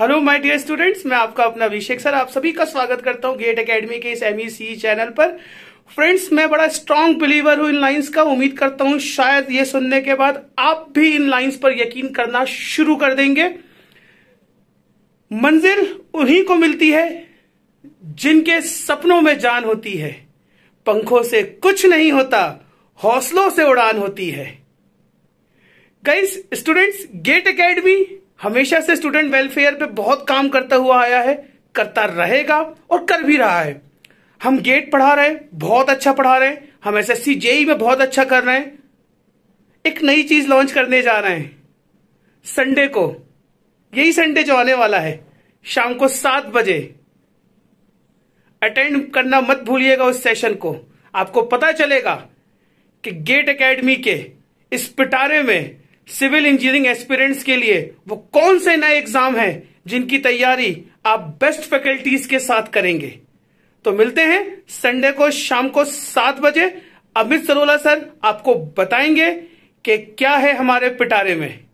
hello my dear students मैं आपका अपना अभिषेक सर आप सभी का स्वागत करता हूं गेट एकेडमी के इस एमईसी चैनल e पर फ्रेंड्स मैं बड़ा स्ट्रांग बिलीवर हूं इन लाइंस का उम्मीद करता हूं शायद ये सुनने के बाद आप भी इन लाइंस पर यकीन करना शुरू कर देंगे मंजिल उन्हीं को मिलती है जिनके सपनों में जान होती है पंखों से कुछ नहीं होता हौसलों से उड़ान होती है गई स्टूडेंट्स गेट अकेडमी हमेशा से स्टूडेंट वेलफेयर पे बहुत काम करता हुआ आया है करता रहेगा और कर भी रहा है हम गेट पढ़ा रहे हैं बहुत अच्छा पढ़ा रहे हैं हम एस एस e में बहुत अच्छा कर रहे हैं एक नई चीज लॉन्च करने जा रहे हैं संडे को यही संडे जो आने वाला है शाम को सात बजे अटेंड करना मत भूलिएगा उस सेशन को आपको पता चलेगा कि गेट एकेडमी के इस पिटारे में सिविल इंजीनियरिंग एस्पिरेंट्स के लिए वो कौन से नए एग्जाम हैं जिनकी तैयारी आप बेस्ट फैकल्टीज के साथ करेंगे तो मिलते हैं संडे को शाम को सात बजे अमित सरोला सर आपको बताएंगे कि क्या है हमारे पिटारे में